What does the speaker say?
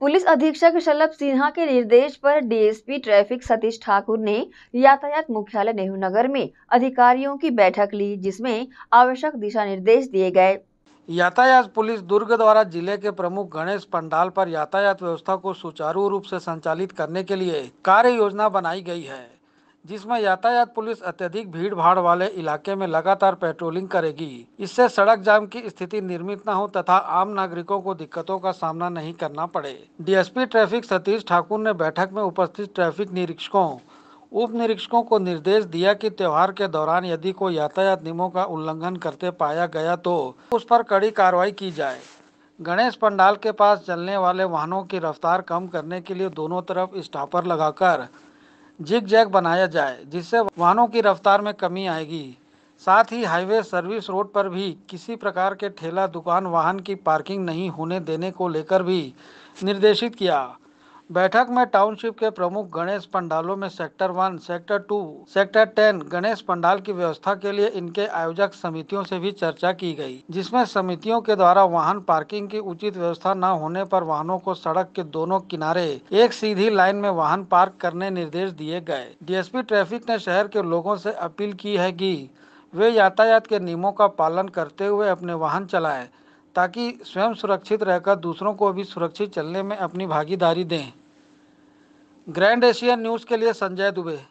police अधीक्षक शलभ सिन्हा के निर्देश पर डीएसपी ट्रैफिक सतीश ठाकुर ने यातायात मुख्यालय नेहरू नगर में अधिकारियों की बैठक ली जिसमें आवश्यक दिशा निर्देश दिए गए यातायात पुलिस दुर्ग द्वारा जिले के प्रमुख गणेश पंडाल पर यातायात व्यवस्था को सुचारू रूप से संचालित करने के लिए कार्य योजना बनाई गई है जिसमें यातायात पुलिस अत्यधिक भीड़ भाड़ वाले इलाके में लगातार पेट्रोलिंग करेगी इससे सड़क जाम की स्थिति निर्मित न हो तथा आम नागरिकों को दिक्कतों का सामना नहीं करना पड़े डीएसपी ट्रैफिक सतीश ठाकुर ने बैठक में उपस्थित ट्रैफिक निरीक्षकों उप निरीक्षकों को निर्देश दिया कि त्यौहार के दौरान यदि कोई यातायात नियमों का उल्लंघन करते पाया गया तो उस पर कड़ी कार्रवाई की जाए गणेश पंडाल के पास चलने वाले वाहनों की रफ्तार कम करने के लिए दोनों तरफ स्टॉपर लगाकर जिग जैग बनाया जाए जिससे वाहनों की रफ्तार में कमी आएगी साथ ही हाईवे सर्विस रोड पर भी किसी प्रकार के ठेला दुकान वाहन की पार्किंग नहीं होने देने को लेकर भी निर्देशित किया बैठक में टाउनशिप के प्रमुख गणेश पंडालों में sector one sector two sector ten Ganesh पंडाल की व्यवस्था के लिए इनके आयोजक समितियों से भी चर्चा की गई जिसमें समितियों के द्वारा वाहन पार्किंग की उचित व्यवस्था न होने पर वाहनों को सड़क के दोनों किनारे एक सीधी लाइन में वाहन पार्क करने निर्देश दिए गए डी ट्रैफिक ने शहर के लोगों से अपील की है की वे यातायात के नियमों का पालन करते हुए अपने वाहन चलाएं ताकि स्वयं सुरक्षित रहकर दूसरों को भी सुरक्षित चलने में अपनी भागीदारी दें ग्रैंड एशिया न्यूज़ के लिए संजय दुबे